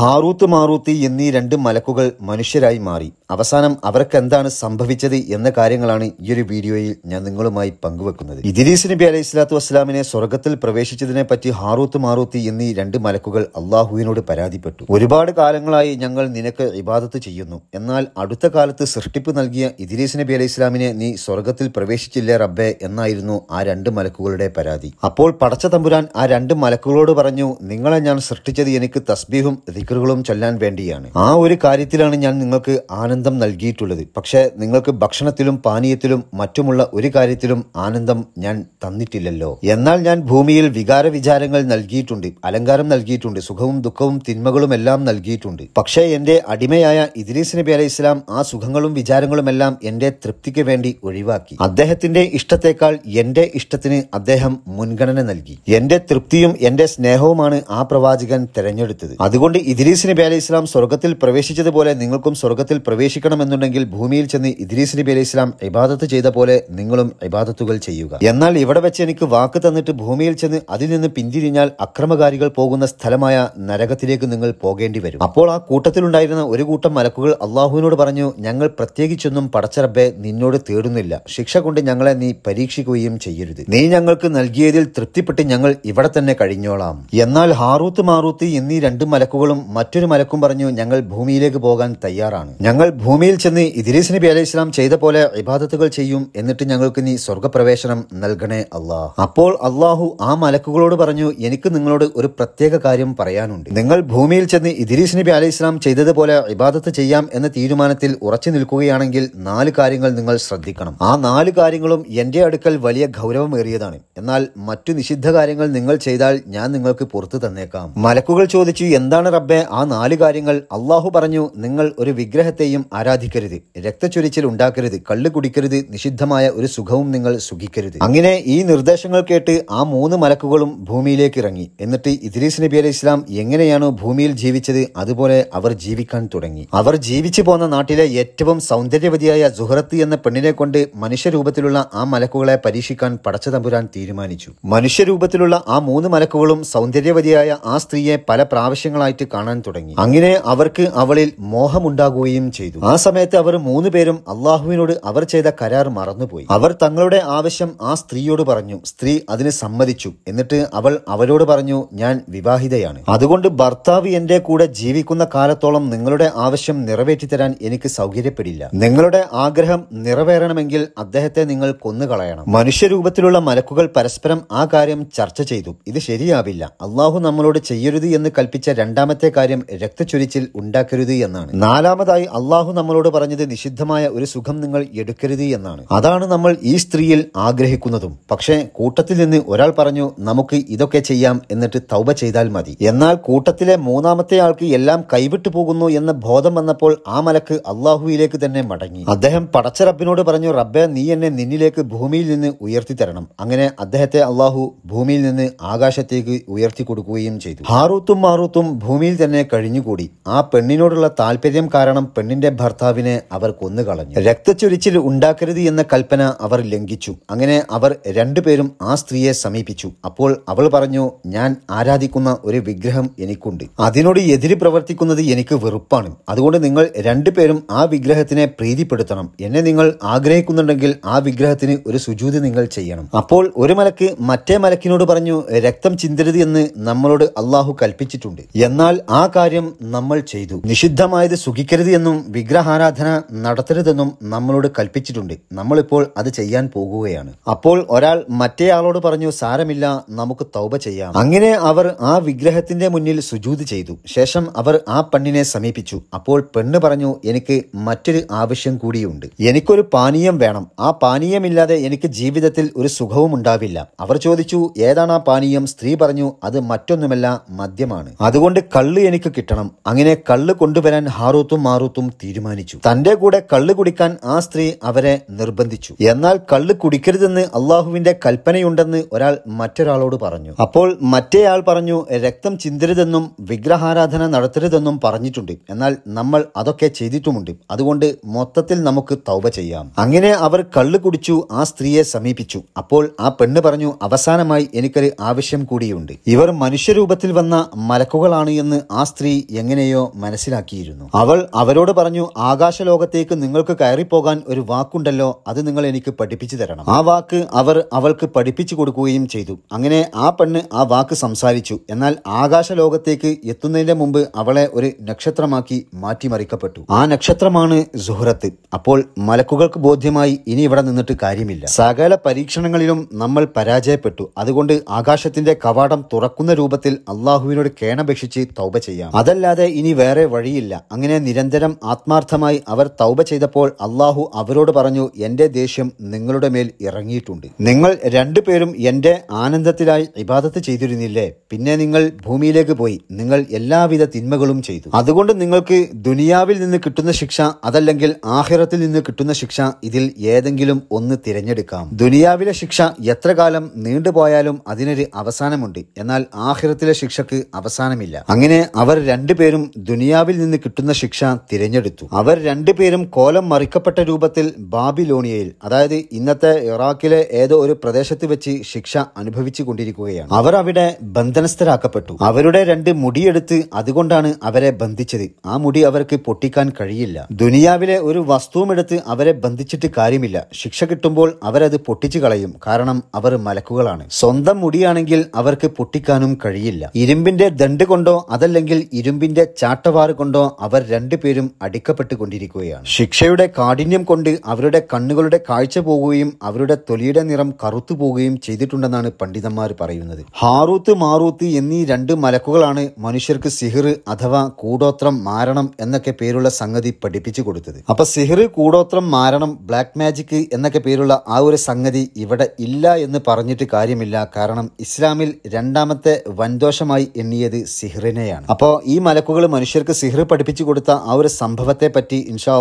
ഹാറൂത്ത് മാറൂത്തി എന്നീ രണ്ട് മലക്കുകൾ മനുഷ്യരായി മാറി അവസാനം അവർക്ക് എന്താണ് സംഭവിച്ചത് എന്ന കാര്യങ്ങളാണ് ഈ ഒരു വീഡിയോയിൽ ഞാൻ നിങ്ങളുമായി പങ്കുവെക്കുന്നത് ഇദിലീസ് നബി അലൈഹി സ്വലാത്തു വസ്സലാമിനെ സ്വർഗത്തിൽ പ്രവേശിച്ചതിനെ പറ്റി ഹാറൂത്ത് മാറൂത്തി എന്നീ രണ്ട് മലക്കുകൾ അള്ളാഹുവിനോട് പരാതിപ്പെട്ടു ഒരുപാട് കാലങ്ങളായി ഞങ്ങൾ നിനക്ക് ഇബാദത്ത് ചെയ്യുന്നു എന്നാൽ അടുത്ത കാലത്ത് സൃഷ്ടിപ്പ് നൽകിയ ഇദിലീസ് നബി അലൈഹി സ്വലാമിനെ നീ സ്വർഗത്തിൽ പ്രവേശിച്ചില്ലേ റബ്ബെ എന്നായിരുന്നു ആ രണ്ട് മലക്കുകളുടെ പരാതി അപ്പോൾ പടച്ച തമ്പുരാൻ ആ രണ്ട് മലക്കുകളോട് പറഞ്ഞു നിങ്ങളെ ഞാൻ സൃഷ്ടിച്ചത് എനിക്ക് തസ്ബീഹും ദിക്കറുകളും ചൊല്ലാൻ വേണ്ടിയാണ് ആ ഒരു കാര്യത്തിലാണ് ഞാൻ നിങ്ങൾക്ക് ആനന്ദം നൽകിയിട്ടുള്ളത് പക്ഷേ നിങ്ങൾക്ക് ഭക്ഷണത്തിലും പാനീയത്തിലും മറ്റുമുള്ള ഒരു കാര്യത്തിലും ആനന്ദം ഞാൻ തന്നിട്ടില്ലല്ലോ എന്നാൽ ഞാൻ ഭൂമിയിൽ വികാര വിചാരങ്ങൾ നൽകിയിട്ടുണ്ട് അലങ്കാരം നൽകിയിട്ടുണ്ട് സുഖവും ദുഃഖവും തിന്മകളും എല്ലാം നൽകിയിട്ടുണ്ട് പക്ഷേ എന്റെ അടിമയായ ഇദ്രീസ് നബി അലൈഹി ഇസ്ലാം ആ സുഖങ്ങളും വിചാരങ്ങളും എല്ലാം എന്റെ തൃപ്തിക്ക് വേണ്ടി ഒഴിവാക്കി അദ്ദേഹത്തിന്റെ ഇഷ്ടത്തെക്കാൾ എന്റെ ഇഷ്ടത്തിന് അദ്ദേഹം മുൻഗണന നൽകി എന്റെ തൃപ്തിയും എന്റെ സ്നേഹവുമാണ് ആ പ്രവാചകൻ തെരഞ്ഞെടുത്തത് അതുകൊണ്ട് ഇദ്രീസ് നബി അലൈഹി ഇസ്ലാം സ്വർഗത്തിൽ പ്രവേശിച്ചതുപോലെ നിങ്ങൾക്കും സ്വർഗത്തിൽ പ്രവേശിക്കണമെന്നുണ്ടെങ്കിൽ ഭൂമിയിൽ ചെന്ന് ഇദ്രീസ് നബി അലൈഹി ഇസ്ലാം ഇബാദത്ത് ചെയ്ത പോലെ നിങ്ങളും ഇബാദത്തുകൾ ചെയ്യുക എന്നാൽ ഇവിടെ വെച്ച് എനിക്ക് വാക്ക് തന്നിട്ട് ഭൂമിയിൽ ചെന്ന് അതിൽ നിന്ന് പിന്തിരിഞ്ഞാൽ അക്രമകാരികൾ പോകുന്ന സ്ഥലമായ നരകത്തിലേക്ക് നിങ്ങൾ പോകേണ്ടി വരും അപ്പോൾ ആ കൂട്ടത്തിലുണ്ടായിരുന്ന ഒരു കൂട്ടം മലക്കുകൾ അള്ളാഹുവിനോട് പറഞ്ഞു ഞങ്ങൾ പ്രത്യേകിച്ചൊന്നും പടച്ചറബെ നിന്നോട് തേടുന്നില്ല ശിക്ഷ കൊണ്ട് ഞങ്ങളെ നീ പരീക്ഷിക്കുകയും ചെയ്യരുത് നീ ഞങ്ങൾക്ക് നൽകിയതിൽ തൃപ്തിപ്പെട്ട് ഞങ്ങൾ ഇവിടെ തന്നെ കഴിഞ്ഞോളാം എന്നാൽ ഹാറൂത്ത് മാറൂത്ത് എന്നീ രണ്ട് മലക്കുകളും ശേഷം മറ്റൊരു മലക്കും പറഞ്ഞു ഞങ്ങൾ ഭൂമിയിലേക്ക് പോകാൻ തയ്യാറാണ് ഞങ്ങൾ ഭൂമിയിൽ ചെന്ന് ഇദ്രീസ് നബി അലൈഹി ഇസ്ലാം ചെയ്ത പോലെ ഇബാദത്തുകൾ ചെയ്യും എന്നിട്ട് ഞങ്ങൾക്ക് നീ സ്വർഗപ്രവേശനം നൽകണേ അള്ളാഹ് അപ്പോൾ അള്ളാഹു ആ മലക്കുകളോട് പറഞ്ഞു എനിക്ക് നിങ്ങളോട് ഒരു പ്രത്യേക കാര്യം പറയാനുണ്ട് നിങ്ങൾ ഭൂമിയിൽ ചെന്ന് ഇദ്രീസ് നബി അലൈഹി ഇസ്ലാം ചെയ്തതുപോലെ ഇബാദത്ത് ചെയ്യാം എന്ന തീരുമാനത്തിൽ ഉറച്ചു നിൽക്കുകയാണെങ്കിൽ നാല് കാര്യങ്ങൾ നിങ്ങൾ ശ്രദ്ധിക്കണം ആ നാല് കാര്യങ്ങളും എന്റെ അടുക്കൽ വലിയ ഗൗരവമേറിയതാണ് എന്നാൽ മറ്റു നിഷിദ്ധ കാര്യങ്ങൾ നിങ്ങൾ ചെയ്താൽ ഞാൻ നിങ്ങൾക്ക് പുറത്തു തന്നേക്കാം മലക്കുകൾ ചോദിച്ചു എന്താണ് റബ്ബ് റബ്ബെ ആ നാല് കാര്യങ്ങൾ അള്ളാഹു പറഞ്ഞു നിങ്ങൾ ഒരു വിഗ്രഹത്തെയും ആരാധിക്കരുത് രക്തച്ചൊരിച്ചിൽ ഉണ്ടാക്കരുത് കള്ളു കുടിക്കരുത് നിഷിദ്ധമായ ഒരു സുഖവും നിങ്ങൾ സുഖിക്കരുത് അങ്ങനെ ഈ നിർദ്ദേശങ്ങൾ കേട്ട് ആ മൂന്ന് മലക്കുകളും ഭൂമിയിലേക്ക് ഇറങ്ങി എന്നിട്ട് ഇദ്രീസ് നബി അലി ഇസ്ലാം എങ്ങനെയാണോ ഭൂമിയിൽ ജീവിച്ചത് അതുപോലെ അവർ ജീവിക്കാൻ തുടങ്ങി അവർ ജീവിച്ചു പോന്ന നാട്ടിലെ ഏറ്റവും സൗന്ദര്യവതിയായ സുഹറത്ത് എന്ന പെണ്ണിനെ കൊണ്ട് മനുഷ്യരൂപത്തിലുള്ള ആ മലക്കുകളെ പരീക്ഷിക്കാൻ പടച്ചതമ്പുരാൻ തീരുമാനിച്ചു മനുഷ്യരൂപത്തിലുള്ള ആ മൂന്ന് മലക്കുകളും സൗന്ദര്യവതിയായ ആ സ്ത്രീയെ പല പ്രാവശ്യങ്ങളായിട്ട് കാണാൻ തുടങ്ങി അങ്ങനെ അവർക്ക് അവളിൽ മോഹമുണ്ടാകുകയും ചെയ്തു ആ സമയത്ത് അവർ മൂന്നുപേരും അള്ളാഹുവിനോട് അവർ ചെയ്ത കരാർ മറന്നുപോയി അവർ തങ്ങളുടെ ആവശ്യം ആ സ്ത്രീയോട് പറഞ്ഞു സ്ത്രീ അതിന് സമ്മതിച്ചു എന്നിട്ട് അവൾ അവരോട് പറഞ്ഞു ഞാൻ വിവാഹിതയാണ് അതുകൊണ്ട് ഭർത്താവ് എന്റെ കൂടെ ജീവിക്കുന്ന കാലത്തോളം നിങ്ങളുടെ ആവശ്യം നിറവേറ്റിത്തരാൻ എനിക്ക് സൗകര്യപ്പെടില്ല നിങ്ങളുടെ ആഗ്രഹം നിറവേറണമെങ്കിൽ അദ്ദേഹത്തെ നിങ്ങൾ കൊന്നുകളയണം മനുഷ്യരൂപത്തിലുള്ള മലക്കുകൾ പരസ്പരം ആ കാര്യം ചർച്ച ചെയ്തു ഇത് ശരിയാവില്ല അള്ളാഹു നമ്മളോട് ചെയ്യരുത് എന്ന് കൽപ്പിച്ച രണ്ടാമത്തെ രണ്ടാമത്തെ കാര്യം രക്തച്ചൊരിച്ചിൽ ഉണ്ടാക്കരുത് എന്നാണ് നാലാമതായി അള്ളാഹു നമ്മളോട് പറഞ്ഞത് നിഷിദ്ധമായ ഒരു സുഖം നിങ്ങൾ എടുക്കരുത് എന്നാണ് അതാണ് നമ്മൾ ഈ സ്ത്രീയിൽ ആഗ്രഹിക്കുന്നതും പക്ഷേ കൂട്ടത്തിൽ നിന്ന് ഒരാൾ പറഞ്ഞു നമുക്ക് ഇതൊക്കെ ചെയ്യാം എന്നിട്ട് തൗബ ചെയ്താൽ മതി എന്നാൽ കൂട്ടത്തിലെ മൂന്നാമത്തെ ആൾക്ക് എല്ലാം കൈവിട്ടു പോകുന്നു എന്ന ബോധം വന്നപ്പോൾ ആ മലക്ക് അള്ളാഹുയിലേക്ക് തന്നെ മടങ്ങി അദ്ദേഹം പടച്ച റബ്ബിനോട് പറഞ്ഞു റബ്ബെ നീ എന്നെ നിന്നിലേക്ക് ഭൂമിയിൽ നിന്ന് ഉയർത്തി തരണം അങ്ങനെ അദ്ദേഹത്തെ അള്ളാഹു ഭൂമിയിൽ നിന്ന് ആകാശത്തേക്ക് ഉയർത്തി കൊടുക്കുകയും ചെയ്തു ഹാറൂത്തും മാറൂത്തും ഭൂമിയിൽ തന്നെ കഴിഞ്ഞുകൂടി ആ പെണ്ണിനോടുള്ള താല്പര്യം കാരണം പെണ്ണിന്റെ ഭർത്താവിനെ അവർ കൊന്നുകളഞ്ഞു രക്തച്ചൊരിച്ചിൽ ഉണ്ടാക്കരുത് എന്ന കൽപ്പന അവർ ലംഘിച്ചു അങ്ങനെ അവർ രണ്ടുപേരും ആ സ്ത്രീയെ സമീപിച്ചു അപ്പോൾ അവൾ പറഞ്ഞു ഞാൻ ആരാധിക്കുന്ന ഒരു വിഗ്രഹം എനിക്കുണ്ട് അതിനോട് എതിര് പ്രവർത്തിക്കുന്നത് എനിക്ക് വെറുപ്പാണ് അതുകൊണ്ട് നിങ്ങൾ രണ്ടുപേരും ആ വിഗ്രഹത്തിനെ പ്രീതിപ്പെടുത്തണം എന്നെ നിങ്ങൾ ആഗ്രഹിക്കുന്നുണ്ടെങ്കിൽ ആ വിഗ്രഹത്തിന് ഒരു സുജൂതി നിങ്ങൾ ചെയ്യണം അപ്പോൾ ഒരു മലക്ക് മറ്റേ മലക്കിനോട് പറഞ്ഞു രക്തം ചിന്തരുത് എന്ന് നമ്മളോട് അള്ളാഹു കൽപ്പിച്ചിട്ടുണ്ട് എന്നാൽ ആ കാര്യം നമ്മൾ ചെയ്തു നിഷിദ്ധമായത് സുഖിക്കരുത് എന്നും വിഗ്രഹാരാധന നടത്തരുതെന്നും നമ്മളോട് കൽപ്പിച്ചിട്ടുണ്ട് നമ്മളിപ്പോൾ അത് ചെയ്യാൻ പോകുകയാണ് അപ്പോൾ ഒരാൾ മറ്റേയാളോട് പറഞ്ഞു സാരമില്ല നമുക്ക് തൗബ ചെയ്യാം അങ്ങനെ അവർ ആ വിഗ്രഹത്തിന്റെ മുന്നിൽ സുജൂതി ചെയ്തു ശേഷം അവർ ആ പെണ്ണിനെ സമീപിച്ചു അപ്പോൾ പെണ്ണ് പറഞ്ഞു എനിക്ക് മറ്റൊരു ആവശ്യം കൂടിയുണ്ട് എനിക്കൊരു പാനീയം വേണം ആ പാനീയമില്ലാതെ എനിക്ക് ജീവിതത്തിൽ ഒരു സുഖവും ഉണ്ടാവില്ല അവർ ചോദിച്ചു ഏതാണ് ആ പാനീയം സ്ത്രീ പറഞ്ഞു അത് മറ്റൊന്നുമല്ല മദ്യമാണ് അതുകൊണ്ട് കള്ള് കള്ള് എനിക്ക് കിട്ടണം അങ്ങനെ കള്ള് കൊണ്ടുവരാൻ ഹാറൂത്തും മാറൂത്തും തീരുമാനിച്ചു തന്റെ കൂടെ കള്ള് കുടിക്കാൻ ആ സ്ത്രീ അവരെ നിർബന്ധിച്ചു എന്നാൽ കള്ള് കുടിക്കരുതെന്ന് അള്ളാഹുവിന്റെ കൽപ്പനയുണ്ടെന്ന് ഒരാൾ മറ്റൊരാളോട് പറഞ്ഞു അപ്പോൾ മറ്റേയാൾ പറഞ്ഞു രക്തം ചിന്തരുതെന്നും വിഗ്രഹാരാധന നടത്തരുതെന്നും പറഞ്ഞിട്ടുണ്ട് എന്നാൽ നമ്മൾ അതൊക്കെ ചെയ്തിട്ടുമുണ്ട് അതുകൊണ്ട് മൊത്തത്തിൽ നമുക്ക് തൗബ ചെയ്യാം അങ്ങനെ അവർ കള്ള് കുടിച്ചു ആ സ്ത്രീയെ സമീപിച്ചു അപ്പോൾ ആ പെണ്ണ് പറഞ്ഞു അവസാനമായി എനിക്കൊരു ആവശ്യം കൂടിയുണ്ട് ഇവർ മനുഷ്യരൂപത്തിൽ വന്ന മലക്കുകളാണ് എന്ന് ആ സ്ത്രീ എങ്ങനെയോ മനസ്സിലാക്കിയിരുന്നു അവൾ അവരോട് പറഞ്ഞു ആകാശലോകത്തേക്ക് നിങ്ങൾക്ക് കയറിപ്പോകാൻ ഒരു വാക്കുണ്ടല്ലോ അത് നിങ്ങൾ എനിക്ക് പഠിപ്പിച്ചു തരണം ആ വാക്ക് അവർ അവൾക്ക് പഠിപ്പിച്ചു കൊടുക്കുകയും ചെയ്തു അങ്ങനെ ആ പെണ്ണ് ആ വാക്ക് സംസാരിച്ചു എന്നാൽ ആകാശലോകത്തേക്ക് എത്തുന്നതിന്റെ മുമ്പ് അവളെ ഒരു നക്ഷത്രമാക്കി മാറ്റിമറിക്കപ്പെട്ടു ആ നക്ഷത്രമാണ് സുഹൃത്ത് അപ്പോൾ മലക്കുകൾക്ക് ബോധ്യമായി ഇനി ഇവിടെ നിന്നിട്ട് കാര്യമില്ല സകല പരീക്ഷണങ്ങളിലും നമ്മൾ പരാജയപ്പെട്ടു അതുകൊണ്ട് ആകാശത്തിന്റെ കവാടം തുറക്കുന്ന രൂപത്തിൽ അള്ളാഹുവിനോട് കേണപേക്ഷിച്ച് തൗ തൗബ ചെയ്യാം അതല്ലാതെ ഇനി വേറെ വഴിയില്ല അങ്ങനെ നിരന്തരം ആത്മാർത്ഥമായി അവർ തൗബ ചെയ്തപ്പോൾ അള്ളാഹു അവരോട് പറഞ്ഞു എന്റെ ദേഷ്യം നിങ്ങളുടെ മേൽ ഇറങ്ങിയിട്ടുണ്ട് നിങ്ങൾ രണ്ടുപേരും എന്റെ ആനന്ദത്തിലായി ഇബാദത്ത് ചെയ്തിരുന്നില്ലേ പിന്നെ നിങ്ങൾ ഭൂമിയിലേക്ക് പോയി നിങ്ങൾ എല്ലാവിധ തിന്മകളും ചെയ്തു അതുകൊണ്ട് നിങ്ങൾക്ക് ദുനിയാവിൽ നിന്ന് കിട്ടുന്ന ശിക്ഷ അതല്ലെങ്കിൽ ആഹിറത്തിൽ നിന്ന് കിട്ടുന്ന ശിക്ഷ ഇതിൽ ഏതെങ്കിലും ഒന്ന് തിരഞ്ഞെടുക്കാം ദുനിയാവിലെ ശിക്ഷ എത്ര കാലം നീണ്ടുപോയാലും അതിനൊരു അവസാനമുണ്ട് എന്നാൽ ആഹിറത്തിലെ ശിക്ഷക്ക് അവസാനമില്ല അങ്ങനെ അങ്ങനെ അവർ രണ്ടുപേരും ദുനിയാവിൽ നിന്ന് കിട്ടുന്ന ശിക്ഷ തിരഞ്ഞെടുത്തു അവർ രണ്ടുപേരും കോലം മറിക്കപ്പെട്ട രൂപത്തിൽ ബാബിലോണിയയിൽ അതായത് ഇന്നത്തെ ഇറാഖിലെ ഏതോ ഒരു പ്രദേശത്ത് വെച്ച് ശിക്ഷ അനുഭവിച്ചു കൊണ്ടിരിക്കുകയാണ് അവർ അവിടെ ബന്ധനസ്ഥരാക്കപ്പെട്ടു അവരുടെ രണ്ട് മുടിയെടുത്ത് അതുകൊണ്ടാണ് അവരെ ബന്ധിച്ചത് ആ മുടി അവർക്ക് പൊട്ടിക്കാൻ കഴിയില്ല ദുനിയാവിലെ ഒരു വസ്തുവും എടുത്ത് അവരെ ബന്ധിച്ചിട്ട് കാര്യമില്ല ശിക്ഷ കിട്ടുമ്പോൾ അവരത് പൊട്ടിച്ചു കളയും കാരണം അവർ മലക്കുകളാണ് സ്വന്തം മുടിയാണെങ്കിൽ അവർക്ക് പൊട്ടിക്കാനും കഴിയില്ല ഇരുമ്പിന്റെ ദണ്ട് കൊണ്ടോ അതല്ല അതല്ലെങ്കിൽ ഇരുമ്പിന്റെ ചാട്ടവാറ് കൊണ്ടോ അവർ രണ്ടുപേരും അടിക്കപ്പെട്ടുകൊണ്ടിരിക്കുകയാണ് ശിക്ഷയുടെ കാഠിന്യം കൊണ്ട് അവരുടെ കണ്ണുകളുടെ കാഴ്ച പോകുകയും അവരുടെ തൊലിയുടെ നിറം കറുത്തു പോകുകയും ചെയ്തിട്ടുണ്ടെന്നാണ് പണ്ഡിതന്മാർ പറയുന്നത് ഹാറൂത്ത് മാറൂത്ത് എന്നീ രണ്ട് മലക്കുകളാണ് മനുഷ്യർക്ക് സിഹിർ അഥവാ കൂടോത്രം മാരണം എന്നൊക്കെ പേരുള്ള സംഗതി പഠിപ്പിച്ചു കൊടുത്തത് അപ്പൊ സിഹിർ കൂടോത്രം മാരണം ബ്ലാക്ക് മാജിക് എന്നൊക്കെ പേരുള്ള ആ ഒരു സംഗതി ഇവിടെ ഇല്ല എന്ന് പറഞ്ഞിട്ട് കാര്യമില്ല കാരണം ഇസ്ലാമിൽ രണ്ടാമത്തെ വൻദോഷമായി എണ്ണിയത് സിഹിറിനെയാണ് പറയുകയാണ് അപ്പോൾ ഈ മലക്കുകൾ മനുഷ്യർക്ക് സിഹർ പഠിപ്പിച്ചു കൊടുത്ത ആ ഒരു സംഭവത്തെ പറ്റി ഇൻഷാ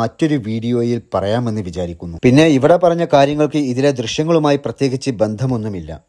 മറ്റൊരു വീഡിയോയിൽ പറയാമെന്ന് വിചാരിക്കുന്നു പിന്നെ ഇവിടെ പറഞ്ഞ കാര്യങ്ങൾക്ക് ഇതിലെ ദൃശ്യങ്ങളുമായി പ്രത്യേകിച്ച് ബന്ധമൊന്നുമില്ല